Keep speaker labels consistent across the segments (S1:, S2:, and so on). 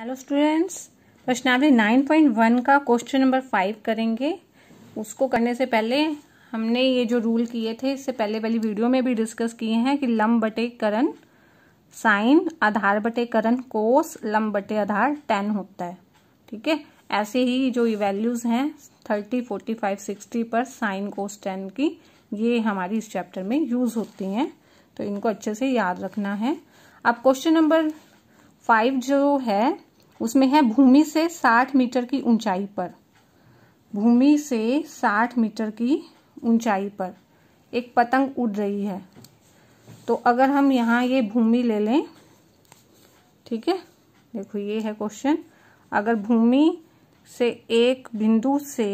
S1: hello students प्रश्नावली 9.1 का question number five करेंगे उसको करने से पहले हमने ये जो रूल किए थे इससे पहले वाली वीडियो में भी डिस्कस किए हैं कि लंब बटे करण साइन आधार बटे करण कोस लंब बटे आधार टेन होता है ठीक है ऐसे ही जो वैल्यूज हैं 30, 45, 60 पर साइन कोस टेन की ये हमारी इस चैप्टर में यूज होती हैं तो इनको अच्छे से याद रखना है अब क्वेश्चन नंबर फाइव जो है उसमें है भूमि से साठ मीटर की ऊंचाई पर भूमि से साठ मीटर की ऊंचाई पर एक पतंग उड़ रही है तो अगर हम यहाँ ये भूमि ले लें ठीक है देखो ये है क्वेश्चन अगर भूमि से एक बिंदु से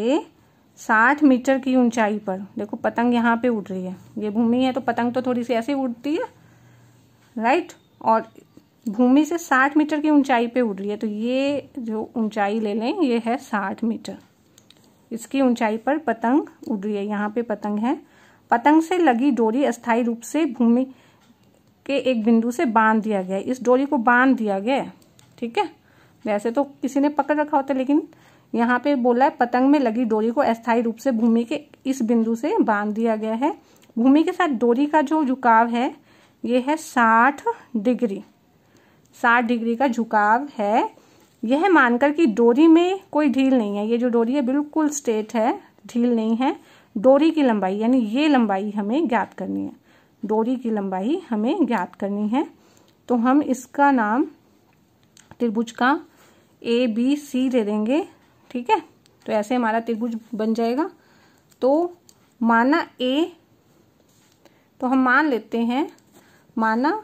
S1: साठ मीटर की ऊंचाई पर देखो पतंग यहाँ पे उड़ रही है ये भूमि है तो पतंग तो थोड़ी सी ऐसे उड़ती है राइट और भूमि से 60 मीटर की ऊंचाई पे उड़ रही है तो ये जो ऊंचाई ले लें ये है 60 मीटर इसकी ऊंचाई पर पतंग उड़ रही है यहाँ पे पतंग है पतंग से लगी डोरी अस्थायी रूप से भूमि के एक बिंदु से बांध दिया गया इस डोरी को बांध दिया गया है ठीक है वैसे तो किसी ने पकड़ रखा होता है लेकिन यहाँ पे बोला है पतंग में लगी डोरी को अस्थायी रूप से भूमि के इस बिंदु से बांध दिया गया है भूमि के साथ डोरी का जो झुकाव है ये है साठ डिग्री साठ डिग्री का झुकाव है यह मानकर कि डोरी में कोई ढील नहीं है ये जो डोरी है बिल्कुल स्ट्रेट है ढील नहीं है डोरी की लंबाई यानी ये लंबाई हमें ज्ञात करनी है डोरी की लंबाई हमें ज्ञात करनी है तो हम इसका नाम त्रिभुज का ए बी सी दे देंगे ठीक है तो ऐसे हमारा त्रिभुज बन जाएगा तो माना ए तो हम मान लेते हैं माना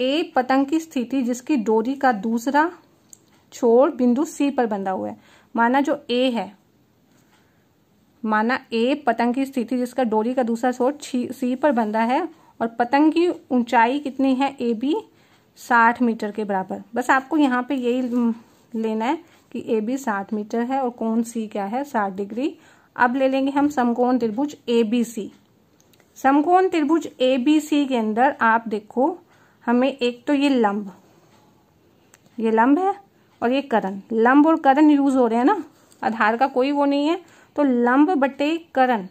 S1: ए पतंग की स्थिति जिसकी डोरी का दूसरा छोर बिंदु सी पर बंधा हुआ है माना जो ए है माना ए पतंग की स्थिति जिसका डोरी का दूसरा छोर सी पर बंधा है और पतंग की ऊंचाई कितनी है ए बी साठ मीटर के बराबर बस आपको यहाँ पे यही लेना है कि ए बी साठ मीटर है और कोण सी क्या है साठ डिग्री अब ले लेंगे हम समकोण त्रिभुज ए बी सी समकोण त्रिभुज ए बी सी के अंदर आप देखो हमें एक तो ये लंब ये लंब है और ये करण लंब और करण यूज़ हो रहे हैं ना आधार का कोई वो नहीं है तो लंब बटे करण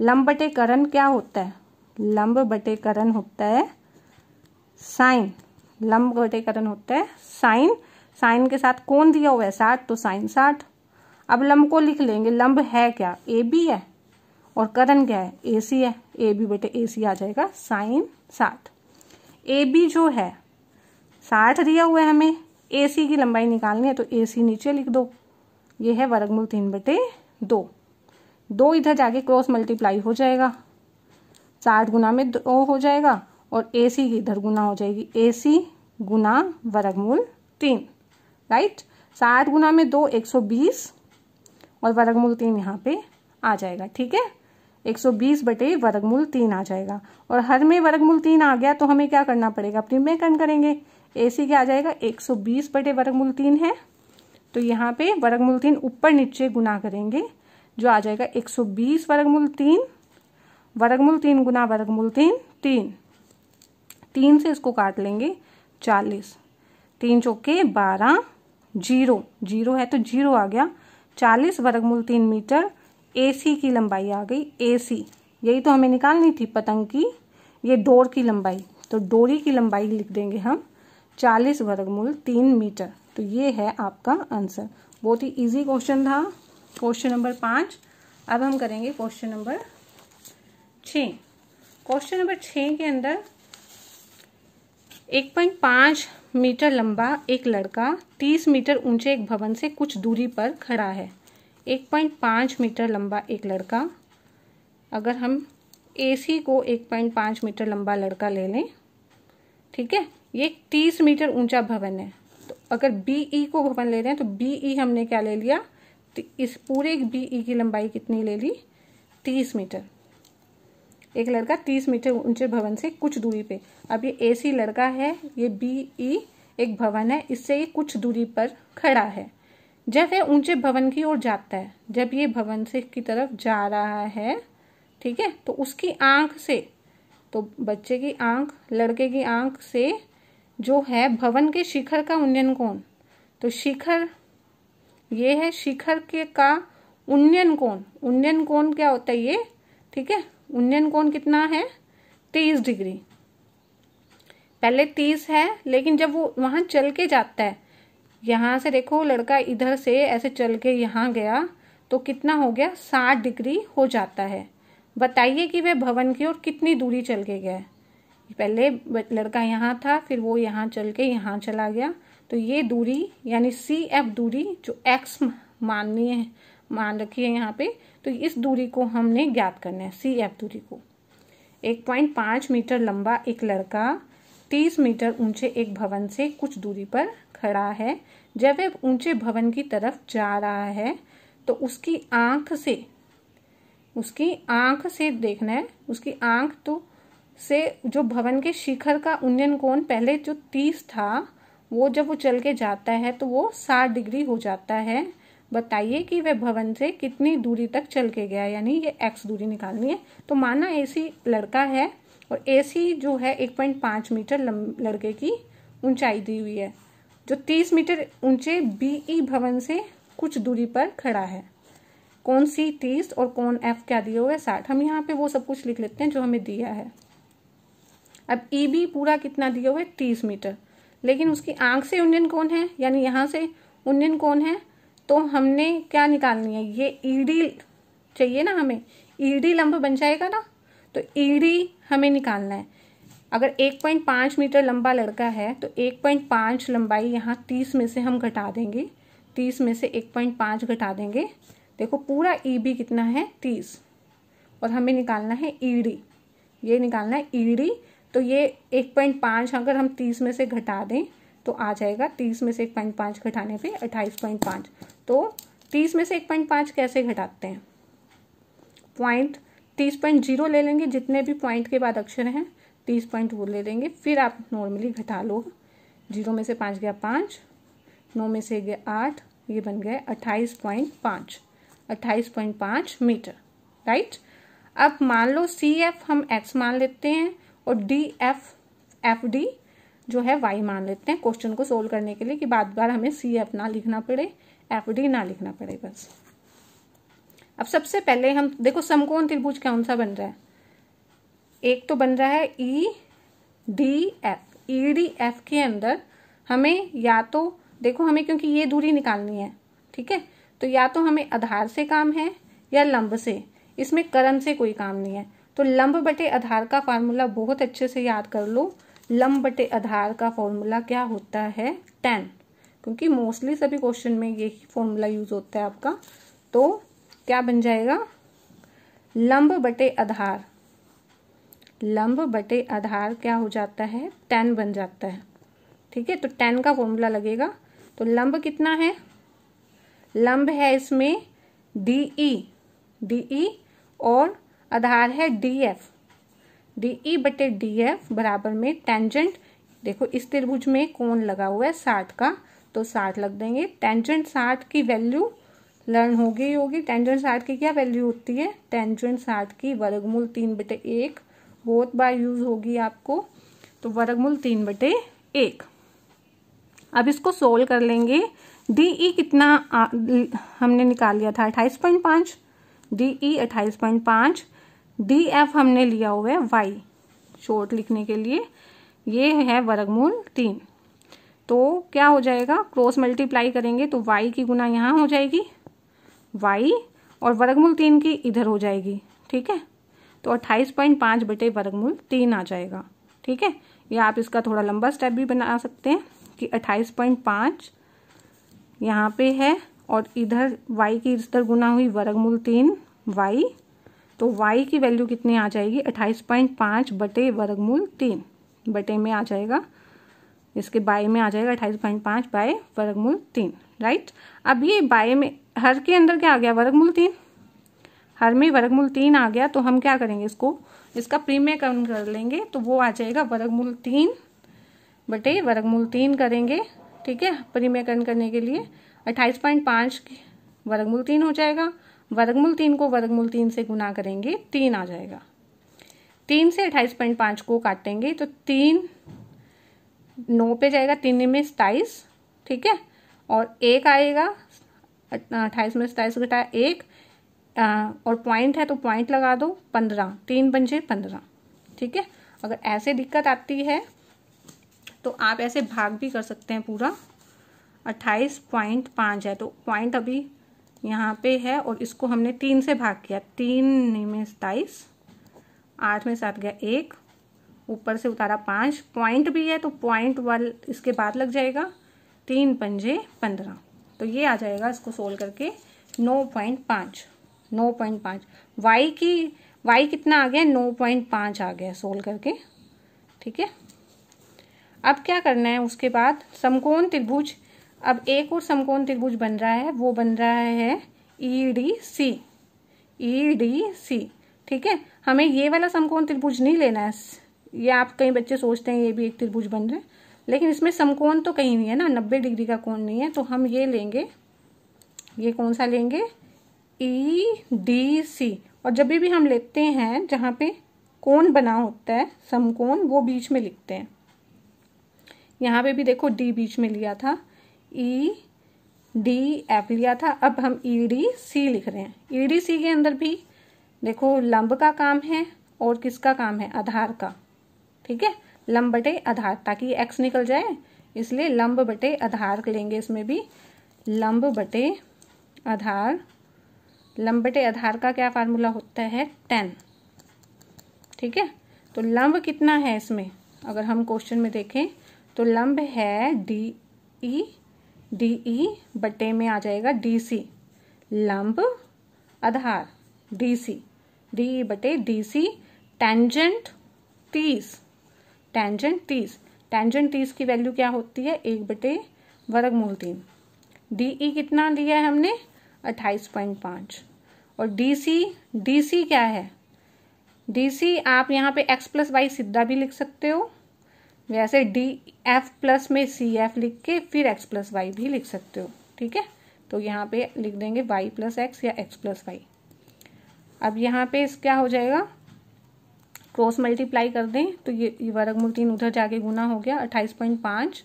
S1: लंब बटे करण क्या होता है लंब बटे करण होता है साइन लंब बटे करण होता है साइन साइन के साथ कौन दिया हुआ है साठ तो साइन साठ अब लंब को लिख लेंगे लंब है क्या ए बी है और करण क्या है ए सी है ए बी बटे ए सी आ जाएगा साइन साठ ए बी जो है साठ दिया हुआ है हमें ए सी की लंबाई निकालनी है तो ए सी नीचे लिख दो ये है वर्गमूल तीन बटे दो दो इधर जाके क्रॉस मल्टीप्लाई हो जाएगा साठ गुना में दो हो जाएगा और ए सी की इधर गुना हो जाएगी ए सी गुना वर्गमूल तीन राइट साठ गुना में दो एक सौ बीस और वर्गमूल तीन यहाँ पे आ जाएगा ठीक है 120 बटे वर्गमूल तीन आ जाएगा और हर में वर्गमूल तीन आ गया तो हमें क्या करना पड़ेगा में कर्ण करेंगे ए सी क्या आ जाएगा 120 बटे वर्गमूल तीन है तो यहाँ पे वर्गमूल तीन ऊपर नीचे गुना करेंगे जो आ जाएगा 120 वर्गमूल तीन वर्गमूल तीन गुना वर्गमूल तीन तीन तीन से इसको काट लेंगे चालीस तीन चौके बारह जीरो जीरो है तो जीरो आ गया चालीस वर्गमूल तीन मीटर ए सी की लंबाई आ गई ए सी यही तो हमें निकालनी थी पतंग की ये डोर की लंबाई तो डोरी की लंबाई लिख देंगे हम चालीस वर्गमूल तीन मीटर तो ये है आपका आंसर बहुत ही इजी क्वेश्चन था क्वेश्चन नंबर पाँच अब हम करेंगे क्वेश्चन नंबर छ क्वेश्चन नंबर छ के अंदर एक पॉइंट पाँच मीटर लंबा एक लड़का तीस मीटर ऊंचे एक भवन से कुछ दूरी पर खड़ा है 1.5 मीटर लंबा एक लड़का अगर हम एसी को 1.5 मीटर लंबा लड़का ले लें ठीक है ये 30 मीटर ऊंचा भवन है तो अगर बीई e को भवन ले रहे हैं तो बीई e हमने क्या ले लिया तो इस पूरे बीई e की लंबाई कितनी ले ली 30 मीटर एक लड़का 30 मीटर ऊंचे भवन से कुछ दूरी पे अब ये एसी लड़का है ये बीई एक भवन है इससे ये कुछ दूरी पर खड़ा है जब वह ऊंचे भवन की ओर जाता है जब ये भवन से की तरफ जा रहा है ठीक है तो उसकी आंख से तो बच्चे की आंख लड़के की आंख से जो है भवन के शिखर का उन्नयन कोण तो शिखर ये है शिखर के का उन्नयन कोण उन्नयन कोण क्या होता है ये ठीक है उन्नयन कोण कितना है तेईस डिग्री पहले तीस है लेकिन जब वो वहां चल के जाता है यहाँ से देखो लड़का इधर से ऐसे चल के यहाँ गया तो कितना हो गया साठ डिग्री हो जाता है बताइए कि वह भवन की ओर कितनी दूरी चल के गया पहले लड़का यहाँ था फिर वो यहाँ चल के यहाँ चला गया तो ये दूरी यानी सी एफ दूरी जो एक्स माननीय है मान रखी है यहाँ पे तो इस दूरी को हमने ज्ञात करना है सी एफ दूरी को एक पॉइंट पाँच मीटर लंबा एक लड़का तीस मीटर ऊंचे एक भवन से कुछ दूरी पर खड़ा है जब वह ऊंचे भवन की तरफ जा रहा है तो उसकी आंख से उसकी आंख से देखना है उसकी आंख तो से जो भवन के शिखर का उन्नयन कोण पहले जो तीस था वो जब वो चल के जाता है तो वो साठ डिग्री हो जाता है बताइए कि वह भवन से कितनी दूरी तक चल के गया यानी ये एक्स दूरी निकालनी है तो माना ऐसी लड़का है और एसी जो है 1.5 मीटर लड़के की ऊंचाई दी हुई है जो 30 मीटर ऊंचे बीई e भवन से कुछ दूरी पर खड़ा है कौन सी तीस और कौन एफ क्या दिया हुआ है साठ हम यहाँ पे वो सब कुछ लिख लेते हैं जो हमें दिया है अब ई e बी पूरा कितना दिया हुआ है तीस मीटर लेकिन उसकी आंख से उन्न कौन है यानी यहाँ से उन्न कौन है तो हमने क्या निकालनी है ये ईडी e चाहिए ना हमें ईडी लंब बन जाएगा ना तो ईडी हमें निकालना है अगर 1.5 मीटर लंबा लड़का है तो 1.5 लंबाई यहाँ 30 में से हम घटा देंगे 30 में से 1.5 घटा देंगे देखो पूरा ई कितना है 30 और हमें निकालना है ईडी e ये निकालना है ईडी e तो ये 1.5 अगर हम 30 में से घटा दें तो आ जाएगा 30 में से 1.5 घटाने पे 28.5 तो 30 में से 1.5 कैसे घटाते हैं पॉइंट तीस पॉइंट जीरो ले लेंगे जितने भी पॉइंट के बाद अक्षर हैं तीस पॉइंट वो ले लेंगे फिर आप नॉर्मली घटा लो जीरो में से पाँच गया पाँच नौ में से गया आठ ये बन गए अट्ठाईस पॉइंट पाँच अट्ठाईस पॉइंट पाँच मीटर राइट अब मान लो सी एफ हम एक्स मान लेते हैं और डी एफ एफ डी जो है वाई मान लेते हैं क्वेश्चन को सोल्व करने के लिए कि बार बार हमें सी एफ ना लिखना पड़े एफ डी ना लिखना पड़े बस अब सबसे पहले हम देखो समकोण त्रिभुज कौन सा बन रहा है एक तो बन रहा है E D F E D F के अंदर हमें या तो देखो हमें क्योंकि ये दूरी निकालनी है ठीक है तो या तो हमें आधार से काम है या लंब से इसमें करण से कोई काम नहीं है तो लंब बटे आधार का फार्मूला बहुत अच्छे से याद कर लो लंब बटे आधार का फॉर्मूला क्या होता है टेन क्योंकि मोस्टली सभी क्वेश्चन में यही फॉर्मूला यूज होता है आपका तो क्या बन जाएगा लंब बटे आधार लंब बटे आधार क्या हो जाता है टेन बन जाता है ठीक है तो टेन का फॉर्मूला लगेगा तो लंब कितना है लंब है इसमें डी ई डी ई और आधार है डी एफ डी ई बटे डी एफ बराबर में टेंजेंट देखो इस त्रिभुज में कोण लगा हुआ है साठ का तो साठ लग देंगे टेंजेंट साठ की वैल्यू लर्न होगी ही होगी टेंजेंट साठ की क्या वैल्यू होती है टेंजेंट साठ की वर्गमूल तीन बटे एक बहुत बार यूज होगी आपको तो वर्गमूल तीन बटे एक अब इसको सोल्व कर लेंगे डी ई e कितना आ, हमने निकाल लिया था अट्ठाईस पॉइंट पाँच डी ई e अट्ठाईस पॉइंट पाँच डी एफ हमने लिया हुआ है वाई शॉर्ट लिखने के लिए ये है वर्गमूल तीन तो क्या हो जाएगा क्रॉस मल्टीप्लाई करेंगे तो वाई की गुना यहाँ हो जाएगी वाई और वर्गमूल तीन की इधर हो जाएगी ठीक है तो अट्ठाईस पॉइंट पाँच बटे वर्गमूल तीन आ जाएगा ठीक है या आप इसका थोड़ा लंबा स्टेप भी बना सकते हैं कि अट्ठाईस पॉइंट पाँच यहाँ पे है और इधर वाई की इधर गुना हुई वर्गमूल तीन वाई तो वाई की वैल्यू कितनी आ जाएगी अट्ठाईस पॉइंट पाँच बटे वर्गमूल तीन बटे में आ जाएगा इसके बाय में आ जाएगा अट्ठाईस पॉइंट पाँच बाय वर्गमूल तीन राइट अब ये बाय में हर के अंदर क्या आ गया वर्गमूल तीन हर में वर्गमूल तीन आ गया तो हम क्या करेंगे इसको इसका प्रीमियम कम कर लेंगे तो वो आ जाएगा वर्गमूल तीन बटे वर्गमूल तीन करेंगे ठीक है परिमेयकरण करने के लिए अट्ठाईस पॉइंट पाँच वर्गमूल तीन हो जाएगा वर्गमूल तीन को वर्गमूल तीन से गुना करेंगे तीन आ जाएगा तीन से अट्ठाईस पॉइंट पाँच को काटेंगे तो तीन नौ पे जाएगा तीन में सताइस ठीक है और एक आएगा अट्ठाईस में सताइस घटा एक आ, और पॉइंट है तो पॉइंट लगा दो पंद्रह तीन बंजे पंद्रह ठीक है अगर ऐसे दिक्कत आती है तो आप ऐसे भाग भी कर सकते हैं पूरा अट्ठाईस पॉइंट पाँच है तो पॉइंट अभी यहाँ पे है और इसको हमने तीन से भाग किया तीन में सताइस आठ में सात गया एक ऊपर से उतारा पाँच पॉइंट भी है तो पॉइंट वन इसके बाद लग जाएगा तीन पंजे पंद्रह तो ये आ जाएगा इसको सोल्व करके नौ पॉइंट पाँच नौ पॉइंट पाँच वाई की वाई कितना आ गया नौ पॉइंट पाँच आ गया सोल्व करके ठीक है अब क्या करना है उसके बाद समकोण त्रिभुज अब एक और समकोण त्रिभुज बन रहा है वो बन रहा है E D C E D C ठीक है हमें ये वाला समकोण त्रिभुज नहीं लेना है ये आप कई बच्चे सोचते हैं ये भी एक त्रिभुज बन रहे लेकिन इसमें समकोण तो कहीं नहीं है ना नब्बे डिग्री का कोण नहीं है तो हम ये लेंगे ये कौन सा लेंगे ई डी सी और जब भी हम लेते हैं जहाँ पे कोण बना होता है समकोण वो बीच में लिखते हैं यहाँ पे भी देखो डी बीच में लिया था ई डी एफ लिया था अब हम ई डी सी लिख रहे हैं ई डी सी के अंदर भी देखो लंब का काम है और किसका काम है आधार का ठीक है लंब बटे आधार ताकि एक्स निकल जाए इसलिए लंब बटे आधार लेंगे इसमें भी लंब बटे आधार लंब बटे आधार का क्या फार्मूला होता है टेन ठीक है तो लंब कितना है इसमें अगर हम क्वेश्चन में देखें तो लंब है डी ई डी ई बटे में आ जाएगा डी सी लंब आधार डी सी डी ई बटे डी सी टेंजेंट तीस टेंजेंट तीस टेंजेंट तीस की वैल्यू क्या होती है एक बटे वर्ग मूल तीन डी ई e कितना लिया है हमने अट्ठाईस पॉइंट पाँच और डी सी डी सी क्या है डी सी आप यहाँ पे एक्स प्लस वाई सीधा भी लिख सकते हो वैसे डी एफ प्लस में सी एफ लिख के फिर एक्स प्लस वाई भी लिख सकते हो ठीक है तो यहाँ पे लिख देंगे वाई प्लस एक्स या एक्स प्लस वाई अब यहाँ पे इस क्या हो जाएगा क्रॉस मल्टीप्लाई कर दें तो ये, ये वर्गमूल तीन उधर जाके गुना हो गया अट्ठाईस पॉइंट पाँच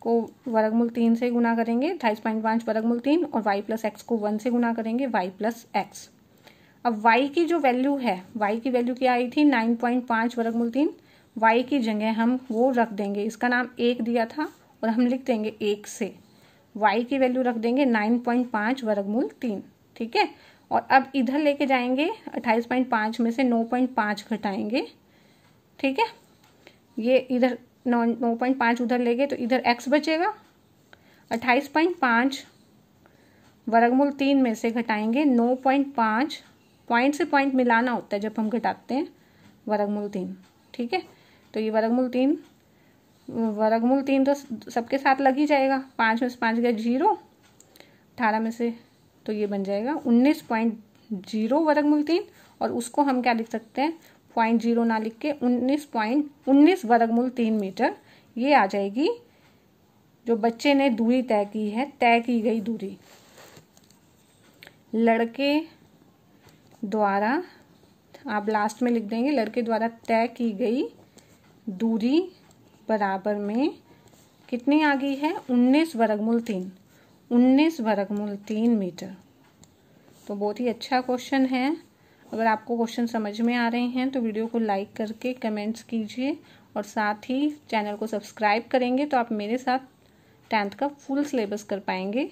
S1: को वर्गमूल तीन से गुना करेंगे अट्ठाईस पॉइंट पाँच वर्गमूल तीन और वाई प्लस एक्स को वन से गुना करेंगे वाई प्लस एक्स अब वाई की जो वैल्यू है वाई की वैल्यू क्या आई थी नाइन पॉइंट पाँच वर्गमूल तीन वाई की जगह हम वो रख देंगे इसका नाम एक दिया था और हम लिख देंगे एक से वाई की वैल्यू रख देंगे नाइन पॉइंट पाँच वर्गमूल तीन ठीक है और अब इधर लेके जाएंगे अट्ठाईस पॉइंट पाँच में से नौ पॉइंट पाँच घटाएंगे ठीक है ये इधर नौ नौ पॉइंट पाँच उधर ले गए तो इधर एक्स बचेगा अट्ठाईस पॉइंट पाँच वर्गमूल तीन में से घटाएंगे नौ पॉइंट पाँच पॉइंट से पॉइंट मिलाना होता है जब हम घटाते हैं वर्गमूल तीन ठीक है तो ये वर्गमूल तीन वर्गमूल तीन तो सबके साथ लग ही जाएगा पाँच में से पाँच गया जीरो अठारह में से तो ये बन जाएगा उन्नीस पॉइंट जीरो वर्गमूल तीन और उसको हम क्या लिख सकते हैं पॉइंट जीरो ना लिख के उन्नीस पॉइंट उन्नीस वर्गमूल तीन मीटर ये आ जाएगी जो बच्चे ने दूरी तय की है तय की गई दूरी लड़के द्वारा आप लास्ट में लिख देंगे लड़के द्वारा तय की गई दूरी बराबर में कितनी आ गई है उन्नीस वर्गमूल तीन उन्नीस वर्गमूल तीन मीटर तो बहुत ही अच्छा क्वेश्चन है अगर आपको क्वेश्चन समझ में आ रहे हैं तो वीडियो को लाइक करके कमेंट्स कीजिए और साथ ही चैनल को सब्सक्राइब करेंगे तो आप मेरे साथ टेंथ का फुल सिलेबस कर पाएंगे